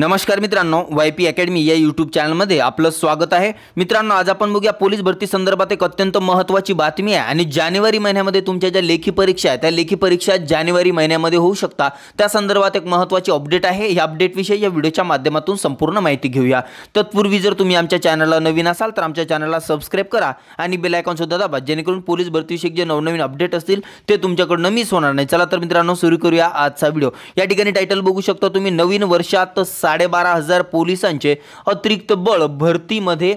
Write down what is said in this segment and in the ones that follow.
नमस्कार मित्रांनो Y P academy या यूट्यूब चॅनलमध्ये आपलं स्वागत आहे मित्रांनो आज आपण बघूया पोलीस भरती संदर्भात एक अत्यंत महत्त्वाची बातमी आहे आणि जानेवारी महिन्यामध्ये तुमच्या ज्या लेखी परीक्षा आहे त्या लेखी परीक्षा जानेवारी महिन्यामध्ये होऊ शकता त्या संदर्भात एक महत्त्वाची अपडेट आहे या अपडेटविषयी या व्हिडिओच्या माध्यमातून संपूर्ण माहिती घेऊया तत्पूर्वी जर तुम्ही आमच्या चॅनलला नवीन असाल तर आमच्या चॅनलला सबस्क्राईब करा आणि सुद्धा दाबा जेणेकरून पोलीस भरतीविषयी जे नवनवीन अपडेट असतील ते तुमच्याकडनं मिस होणार नाही चला तर मित्रांनो सुरू करूया आजचा व्हिडिओ या ठिकाणी टायटल बघू शकता तुम्ही नवीन वर्षात साडेबारा हजार पोलिसांचे अतिरिक्त बळ भरतीमध्ये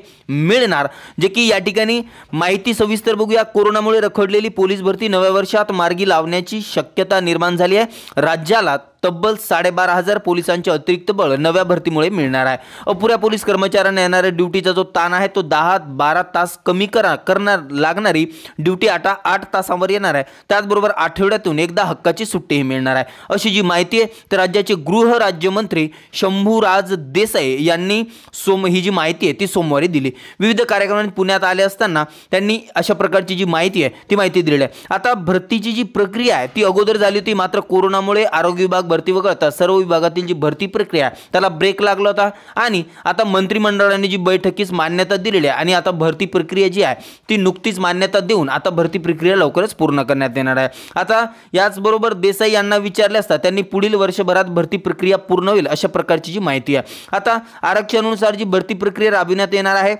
मिळणार जे की या ठिकाणी माहिती सविस्तर बघूया कोरोनामुळे रखडलेली पोलीस भरती नव्या वर्षात मार्गी लावण्याची शक्यता निर्माण झाली आहे राज्याला तब्बल साडेबारा हजार पोलिसांचे अतिरिक्त बळ नव्या भरतीमुळे मिळणार आहे अपुऱ्या पोलीस कर्मचाऱ्यांना येणाऱ्या ड्युटीचा जो ताण आहे तो दहा बारा तास कमी करा करणार लागणारी ड्युटी आता आठ तासांवर येणार आहे त्याचबरोबर आठवड्यातून एकदा हक्काची सुट्टीही मिळणार आहे अशी जी माहिती आहे तर राज्याचे गृह राज्यमंत्री शंभूराज देसाई यांनी सोम ही जी माहिती आहे ती सोमवारी दिली विविध कार्यक्रमांनी पुण्यात आले असताना त्यांनी अशा प्रकारची जी माहिती आहे ती माहिती दिलेली आहे आता भरतीची जी प्रक्रिया आहे ती अगोदर झाली होती मात्र कोरोनामुळे आरोग्य विभाग भरती वगळता सर्व विभागातील जी भरती प्रक्रिया त्याला ब्रेक लागला होता आणि आता मंत्रिमंडळाने जी बैठकीस मान्यता दिलेली आहे आणि आता भरती प्रक्रिया जी आहे ती नुकतीच मान्यता देऊन आता भरती प्रक्रिया लवकरच पूर्ण करण्यात येणार आहे आता याचबरोबर देसाई यांना विचारले असता त्यांनी पुढील वर्षभरात भरती प्रक्रिया पूर्ण होईल अशा प्रकारची जी माहिती आहे आता आरक्षणानुसार जी भरती प्रक्रिया राबविण्यात येणार आहे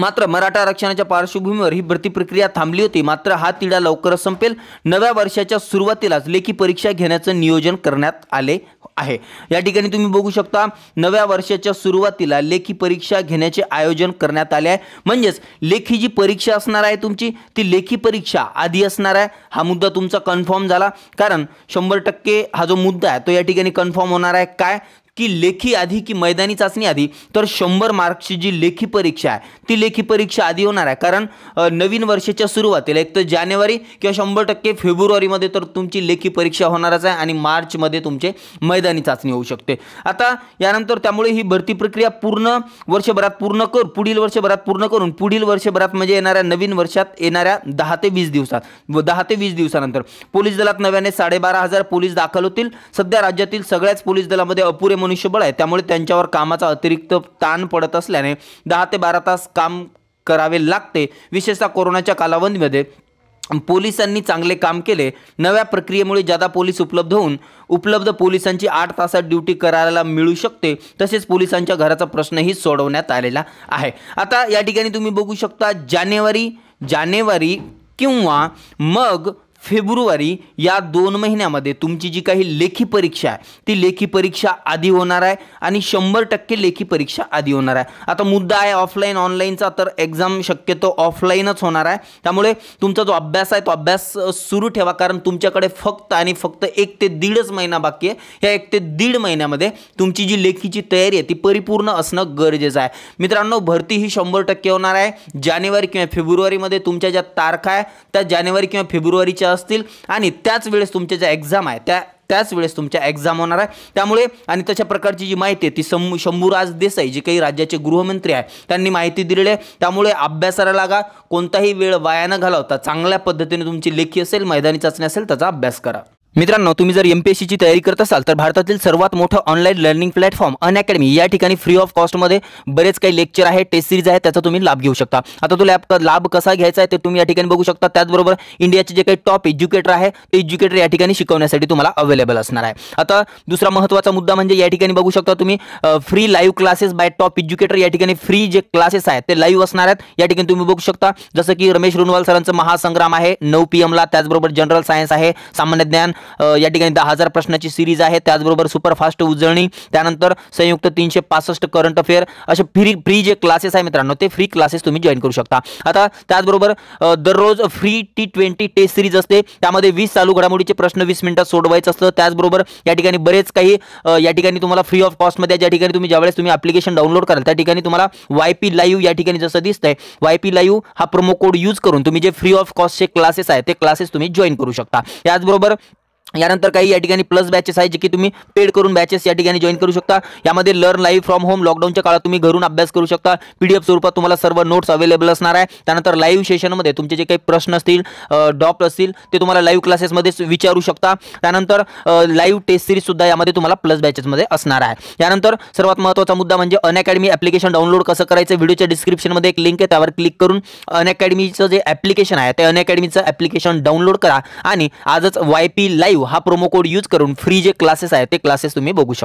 मात्र मराठा आरक्षणाच्या पार्श्वभूमीवर ही भरती प्रक्रिया थांबली होती मात्र हा तिढा लवकरच संपेल नव्या वर्षाच्या सुरुवातीलाच लेखी परीक्षा घेण्याचं नियोजन करण्यात आले आहे या ठिकाणी तुम्ही बघू शकता नव्या वर्षाच्या सुरुवातीला लेखी परीक्षा घेण्याचे आयोजन करण्यात आले आहे म्हणजेच लेखी जी परीक्षा असणार आहे तुमची ती लेखी परीक्षा आधी असणार आहे हा मुद्दा तुमचा कन्फर्म झाला कारण शंभर टक्के हा जो मुद्दा आहे तो या ठिकाणी कन्फर्म होणार आहे काय की लेखी आधी की मैदानी चाचणी आधी तर शंभर मार्कची जी लेखी परीक्षा आहे ती लेखी परीक्षा आधी होणार आहे कारण नवीन वर्षाच्या सुरुवातीला एक तर जानेवारी किंवा शंभर टक्के फेब्रुवारीमध्ये तर तुमची लेखी परीक्षा होणारच आहे आणि मार्चमध्ये तुमचे मैदानी चाचणी होऊ शकते आता यानंतर त्यामुळे ही भरती प्रक्रिया पूर्ण वर्षभरात पूर्ण कर पुढील वर्षभरात पूर्ण करून पुढील वर्षभरात म्हणजे येणाऱ्या नवीन वर्षात येणाऱ्या दहा ते वीस दिवसात व दहा ते वीस दिवसानंतर पोलीस दलात नव्याने साडेबारा हजार पोलीस दाखल होतील सध्या राज्यातील सगळ्याच पोलीस दलामध्ये अपुरे मनुष्यबळ आहे त्यामुळे त्यांच्यावर कामाचा अतिरिक्त ताण पडत असल्याने दहा ते बारा तास काम करावे लागते विशेषतः कोरोनाच्या कालावधीमध्ये पोलिसांनी चांगले काम केले नव्या प्रक्रियेमुळे जादा पोलीस उपलब्ध होऊन उपलब्ध पोलिसांची आठ तासात ड्युटी करायला मिळू शकते तसेच पोलिसांच्या घराचा प्रश्नही सोडवण्यात आलेला आहे आता या ठिकाणी तुम्ही बघू शकता जानेवारी जानेवारी किंवा मग फेब्रुवारी या दोन महिन्यामध्ये तुमची जी काही लेखी परीक्षा आहे ती लेखी परीक्षा आधी होणार आहे आणि शंभर टक्के लेखी परीक्षा आधी होणार आहे आता मुद्दा आहे ऑफलाईन ऑनलाईनचा तर एक्झाम शक्यतो ऑफलाईनच होणार आहे त्यामुळे तुमचा जो अभ्यास आहे तो अभ्यास सुरू ठेवा कारण तुमच्याकडे फक्त आणि फक्त एक ते दीडच महिना बाकी आहे या एक ते दीड महिन्यामध्ये तुमची जी लेखीची तयारी आहे ती परिपूर्ण असणं गरजेचं आहे मित्रांनो भरती ही शंभर टक्के होणार आहे जानेवारी किंवा फेब्रुवारीमध्ये तुमच्या ज्या तारखा आहे त्या जानेवारी किंवा फेब्रुवारीच्या असतील आणि त्याच वेळेस तुमच्या ज्या एक्झाम आहे त्या त्याच वेळेस तुमच्या एक्झाम होणार आहे त्यामुळे आणि तशा प्रकारची जी माहिती आहे ती शंभू शंभूराज देसाई जे काही राज्याचे गृहमंत्री आहे त्यांनी माहिती दिलेली आहे त्यामुळे अभ्यासाला लागा कोणताही वेळ वाया न घालवता चांगल्या पद्धतीने तुमची लेखी असेल मैदानी चाचणी असेल त्याचा अभ्यास करा मित्रांनो तुम्ही जर एम पी एस सीची तयारी करत असाल तर भारतातील सर्वात मोठं online learning platform Unacademy या ठिकाणी फ्री ऑफ कॉस्टमध्ये बरेच काही लेक्चर आहे टेस्ट सिरीज आहे त्याचा तुम्ही लाभ घेऊ शकता आता तो लॅब लाभ कसा घ्यायचा आहे ते तुम्ही या ठिकाणी बघू शकता त्याचबरोबर इंडियाचे जे काही टॉप एज्युकेटर आहे ते एज्युकेटर या ठिकाणी शिकवण्यासाठी तुम्हाला अवेलेबल असणार आहे आता दुसरा महत्त्वाचा मुद्दा म्हणजे या ठिकाणी बघू शकता तुम्ही free live classes by top educator या ठिकाणी फ्री जे क्लासेस आहेत ते लाईव्ह असणार आहेत या ठिकाणी तुम्ही बघू शकता जसं की रमेश रुनवाल सरांचं महासंग्राम आहे नऊ पी एमला त्याचबरोबर जनरल सायन्स आहे सामान्य ज्ञान या ठिकाणी दहा हजार प्रश्नाची सिरीज आहे त्याचबरोबर सुपरफास्ट उजळणी त्यानंतर संयुक्त तीनशे पासष्ट करंट अफेअर असे फ्री फ्री जे क्लासेस आहे मित्रांनो ते फ्री क्लासेस तुम्ही जॉईन करू शकता आता त्याचबरोबर दररोज free T twenty test series असते त्यामध्ये वीस चालू घडामोडीचे प्रश्न वीस मिनिटात सोडवायचं असतं त्याचबरोबर या ठिकाणी बरेच काही या ठिकाणी तुम्हाला फ्री ऑफ कॉस्टमध्ये ज्या ठिकाणी तुम्ही ज्यावेळेस तुम्ही अप्लिकेशन डाउनलोड कराल त्या ठिकाणी तुम्हाला वाय पी लाईव्ह या ठिकाणी जसं दिसतंय वाय पी लाईव्ह हा प्रोमो कोड यूज करून तुम्ही जे फ्री ऑफ कॉस्टचे क्लासेस आहे ते क्लासेस तुम्ही जॉईन करू शकता त्याचबरोबर यानंतर काही या ठिकाणी प्लस बॅचेस आहे जे की तुम्ही पेड करून बॅचेस या ठिकाणी जॉईन करू शकता यामध्ये लर्न लाईव्ह फ्रॉम होम लॉकडाऊनच्या काळात तुम्ही घरून अभ्यास करू शकता पीडीएफ स्वरूपात तुम्हाला सर्व नोट्स अवेलेबल असणार आहे त्यानंतर लाईव्ह सेशनमध्ये तुमचे जे काही प्रश्न असतील डॉप्ट असतील ते तुम्हाला लाईव्ह क्लासेसमध्ये विचारू शकता त्यानंतर लाईव्ह टेस्ट सिरीजसुद्धा यामध्ये तुम्हाला प्लस बॅचेसमध्ये असणार आहे यानंतर सर्वात महत्त्वाचा मुद्दा म्हणजे अनअकॅडमी ॲप्लिकेशन डाउनलोड कसं करायचं व्हिडिओच्या डिस्क्रिप्शनमध्ये एक लिंक आहे त्यावर क्लिक करून अनअकॅडमीचं जे ॲप्लिकेशन आहे ते अनअकॅडमीचं ॲप्लिकेशन डाउनलोड करा आणि आजच वाय पी लाईव्ह हा प्रोमो कोड यूज करून फ्री जे क्लासेस आहेत ते क्लासेस तुम्ही बघू शकता